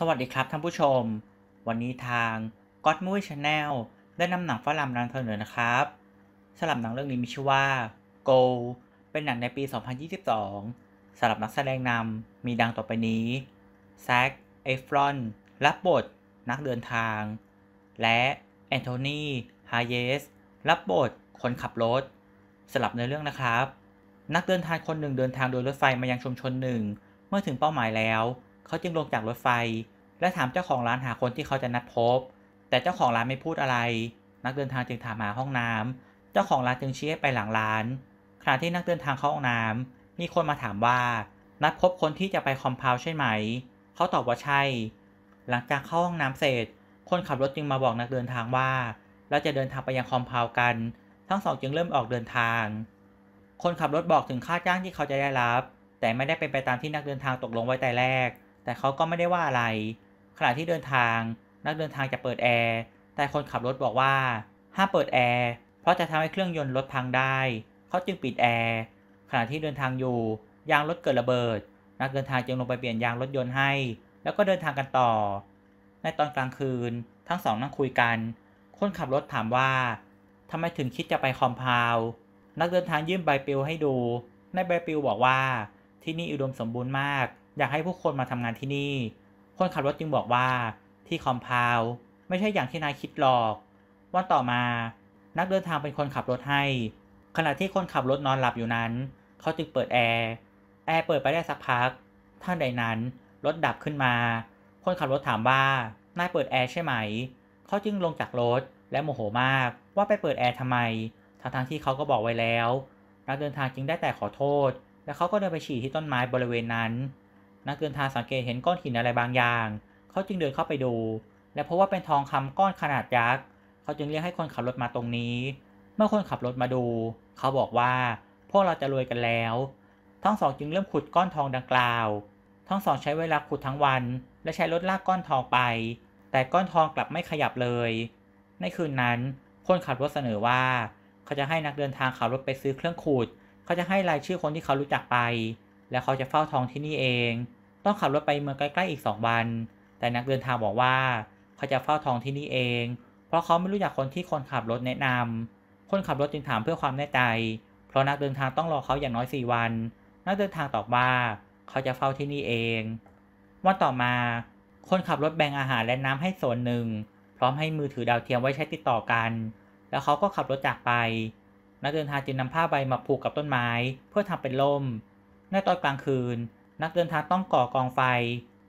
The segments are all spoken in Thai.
สวัสดีครับท่านผู้ชม วันนี้ทาง g o d m o v i e Channel ได้นำหนังฝรั่งนำเสนอนะครับสำหรับหนังเรื่องนี้มีชื่อว่า Go เป็นหนังในปี 2022สำหรับนักแสดงนำมีดังต่อไปนี้แซคเอฟรอนรับบท นักเดินทาง และแอนโทนีฮายเยสรับบท คนขับรถ สลับในเรื่องนะครับ นักเดินทางคนหนึ่งเดินทางโดยรถไฟมายังชุมชนหนึ่ง เมื่อถึงเป้าหมายแล้วเขาจึงลงจากรถไฟ และถามเจ้าของร้านหาคนที่เขาจะนัดพบ แต่เจ้าของร้านไม่พูดอะไร นักเดินทางจึงถามหาห้องน้ำ เจ้าของร้านจึงชี้ไปหลังร้าน ขณะที่นักเดินทางเข้าห้องน้ำ มีคนมาถามว่า นัดพบคนที่จะไปคอมเพลใช่ไหม เขาตอบว่าใช่ หลังจากเข้าห้องน้ำเสร็จ คนขับรถจึงมาบอกนักเดินทางว่า เราจะเดินทางไปยังคอมเพลกัน ทั้งสองจึงเริ่มออกเดินทาง คนขับรถบอกถึงค่าจ้างที่เขาจะได้รับ แต่ไม่ได้เป็นไปตามที่นักเดินทางตกลงไว้แต่แรกแต่เขาก็ไม่ได้ว่าอะไร ขณะที่เดินทาง นักเดินทางจะเปิดแอร์ แต่คนขับรถบอกว่า ห้ามเปิดแอร์เพราะจะทำให้เครื่องยนต์รถพังได้ เขาจึงปิดแอร์ขณะที่เดินทางอยู่ยางรถเกิดระเบิด นักเดินทางจึงลงไปเปลี่ยนยางรถยนต์ให้ แล้วก็เดินทางกันต่อ ในตอนกลางคืน ทั้งสองนั่งคุยกัน คนขับรถถามว่าทำไมถึงคิดจะไปคอมพาวนักเดินทางยื่นใบปลิวให้ดู ในใบปลิวบอกว่า ที่นี่อุดมสมบูรณ์มากอยากให้ผู้คนมาทำงานที่นี่ คนขับรถจึงบอกว่าที่คอมพาวไม่ใช่อย่างที่นายคิดหรอก วันต่อมา นักเดินทางเป็นคนขับรถให้ ขณะที่คนขับรถนอนหลับอยู่นั้นเขาจึงเปิดแอร์แอร์เปิดไปได้สักพักท่านใดนั้น รถดับขึ้นมา คนขับรถถามว่านายเปิดแอร์ใช่ไหมเขาจึงลงจากรถและโมโหมาก ว่าไปเปิดแอร์ทำไม ทั้งทที่เขาก็บอกไว้แล้ว นักเดินทางจึงได้แต่ขอโทษ และเขาก็เดินไปฉี่ที่ต้นไม้บริเวณนั้นนักเดินทางสังเกตเห็นก้อนหินอะไรบางอย่าง เขาจึงเดินเข้าไปดู และพบว่าเป็นทองคำก้อนขนาดยักษ์ เขาจึงเรียกให้คนขับรถมาตรงนี้ เมื่อคนขับรถมาดู เขาบอกว่า พวกเราจะรวยกันแล้ว ทั้งสองจึงเริ่มขุดก้อนทองดังกล่าว ทั้งสองใช้เวลาขุดทั้งวัน และใช้รถลากก้อนทองไป แต่ก้อนทองกลับไม่ขยับเลย ในคืนนั้น คนขับรถเสนอว่า เขาจะให้นักเดินทางขับรถไปซื้อเครื่องขุด เขาจะให้รายชื่อคนที่เขารู้จักไปและเขาจะเฝ้าทองที่นี่เอง ต้องขับรถไปเมืองใกล้ๆ อีก2วัน แต่นักเดินทางบอกว่า เขาจะเฝ้าทองที่นี่เอง เพราะเขาไม่รู้จักคนที่คนขับรถแนะนำ คนขับรถจึงถามเพื่อความแน่ใจ เพราะนักเดินทางต้องรอเขาอย่างน้อย4 วัน นักเดินทางตอบว่า เขาจะเฝ้าที่นี่เอง วันต่อมา คนขับรถแบ่งอาหารและน้ำให้ส่วนหนึ่ง พร้อมให้มือถือดาวเทียมไว้ใช้ติดต่อกัน แล้วเขาก็ขับรถจากไป นักเดินทางจึงนำผ้าใบมาผูกกับต้นไม้ เพื่อทำเป็นล่มในตอนกลางคืน นักเดินทางต้องก่อกองไฟ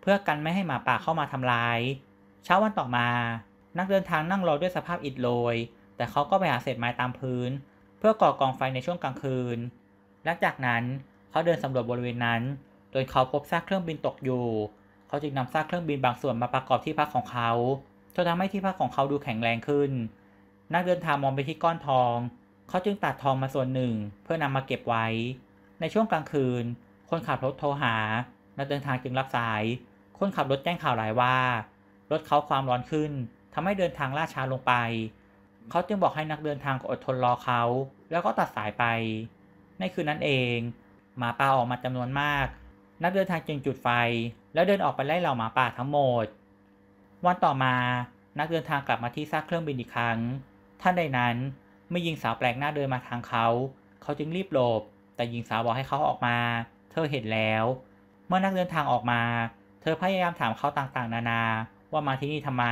เพื่อกันไม่ให้หมาป่าเข้ามาทำร้าย เช้าวันต่อมา นักเดินทางนั่งรอด้วยสภาพอิดโรยแต่เขาก็ไปหาเศษไม้ตามพื้น เพื่อก่อกองไฟในช่วงกลางคืน หลังจากนั้นเขาเดินสำรวจบริเวณนั้นจนเขาพบซากเครื่องบินตกอยู่ เขาจึงนำซากเครื่องบินบางส่วนมาประกอบที่พักของเขาจนทำให้ที่พักของเขาดูแข็งแรงขึ้น นักเดินทางมองไปที่ก้อนทอง เขาจึงตัดทองมาส่วนหนึ่ง เพื่อนำมาเก็บไว้ในช่วงกลางคืน คนขับรถโทรหา นักเดินทางจึงรับสาย คนขับรถแจ้งข่าวหลายว่ารถเขาความร้อนขึ้น ทำให้เดินทางล่าช้าลงไปเขาจึงบอกให้นักเดินทางอดทนรอเขาแล้วก็ตัดสายไป ในคืนนั้นเองหมาป่าออกมาจำนวนมาก นักเดินทางจึงจุดไฟ แล้วเดินออกไปไล่เหล่าหมาป่าทั้งหมด วันต่อมานักเดินทางกลับมาที่ซากเครื่องบินอีกครั้งท่านใดนั้นไม่ยิงสาวแปลกหน้าเดินมาทางเขาเขาจึงรีบหลบแต่หญิงสาวบอกให้เขาออกมา เธอเห็นแล้ว เมื่อนักเดินทางออกมา เธอพยายามถามเขาต่างๆ นานาว่ามาที่นี่ทำไม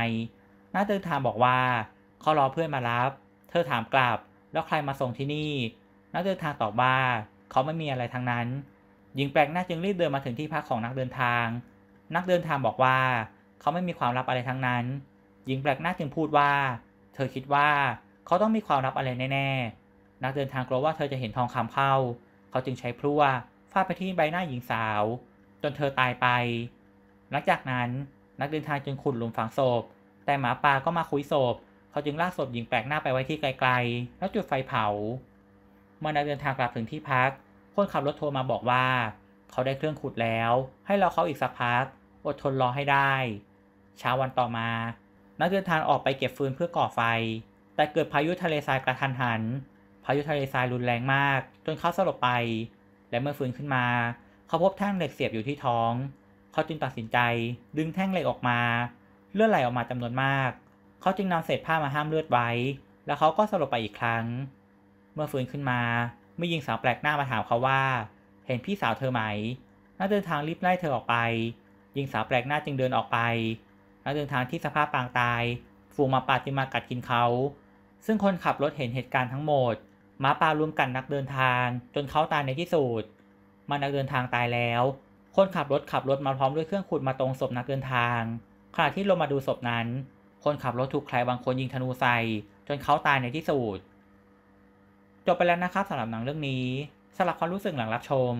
นักเดินทางบอกว่า เขารอเพื่อนมารับ เธอถามกลับ แล้วใครมาส่งที่นี่ นักเดินทางตอบว่าเขาไม่มีอะไรทั้งนั้น หญิงแปลกหน้าจึงรีบเดินมาถึงที่พักของนักเดินทาง นักเดินทางบอกว่าเขาไม่มีความลับอะไรทั้งนั้น หญิงแปลกหน้าจึงพูดว่า เธอคิดว่าเขาต้องมีความลับอะไรแน่ ๆ นักเดินทางกลัวว่าเธอจะเห็นทองคำเข้าเขาจึงใช้พลั่วฟาดไปที่ใบหน้าหญิงสาว จนเธอตายไป หลังจากนั้น นักเดินทางจึงขุดหลุมฝังศพ แต่หมาป่าก็มาคุยศพ เขาจึงลากศพหญิงแปลกหน้าไปไว้ที่ไกลๆ แล้วจุดไฟเผา เมื่อนักเดินทางกลับถึงที่พักคนขับรถโทรมาบอกว่า เขาได้เครื่องขุดแล้ว ให้รอเขาอีกสักพัก อดทนรอให้ได้เช้าวันต่อมา นักเดินทางออกไปเก็บฟืนเพื่อก่อไฟ แต่เกิดพายุทะเลทรายกระทันหันพายุทะเลทรายรุนแรงมาก จนเขาสลบไป และเมื่อฟื้นขึ้นมา เขาพบแท่งเหล็กเสียบอยู่ที่ท้อง เขาจึงตัดสินใจ ดึงแท่งเหล็กออกมา เลือดไหลออกมาจำนวนมาก เขาจึงนำเศษผ้ามาห้ามเลือดไว้ แล้วเขาก็สลบไปอีกครั้ง เมื่อฟื้นขึ้นมามีอยิงสาวแปลกหน้ามาถามเขาว่า เห็นพี่สาวเธอไหมนักเดินทางรีบไล่เธอออกไปยิงสาวแปลกหน้าจึงเดินออกไปนักเดินทางที่สภาพปางตาย ฝูงมาปาจึงมากัดกินเขา ซึ่งคนขับรถเห็นเหตุการณ์ทั้งหมดหมาป่ารวมกันนักเดินทาง จนเขาตายในที่สุดมันนักเดินทางตายแล้ว คนขับรถขับรถมาพร้อมด้วยเครื่องขุดมาตรงศพนักเดินทางขณะที่ลงมาดูศพนั้น คนขับรถถูกใครบางคนยิงธนูใส่ จนเขาตายในที่สุดจบไปแล้วนะครับสำหรับหนังเรื่องนี้สำหรับความรู้สึกหลังรับชม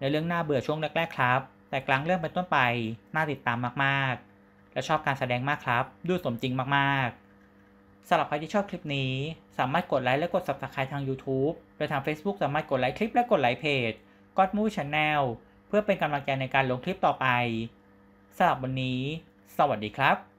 ในเรื่องน่าเบื่อช่วงแรกๆครับ แต่กลางเรื่องเป็นต้นไปน่าติดตามมากๆ และชอบการแสดงมากครับดูสมจริงมากๆสำหรับใครที่ชอบคลิปนี้ สามารถกดไลค์และกด subscribe ทาง YouTube โดยทาง Facebook สามารถกดไลค์คลิปและกดไลค์เพจกอดมูชแนลเพื่อเป็นกำลังใจในการลงคลิปต่อไปสำหรับวันนี้ สวัสดีครับ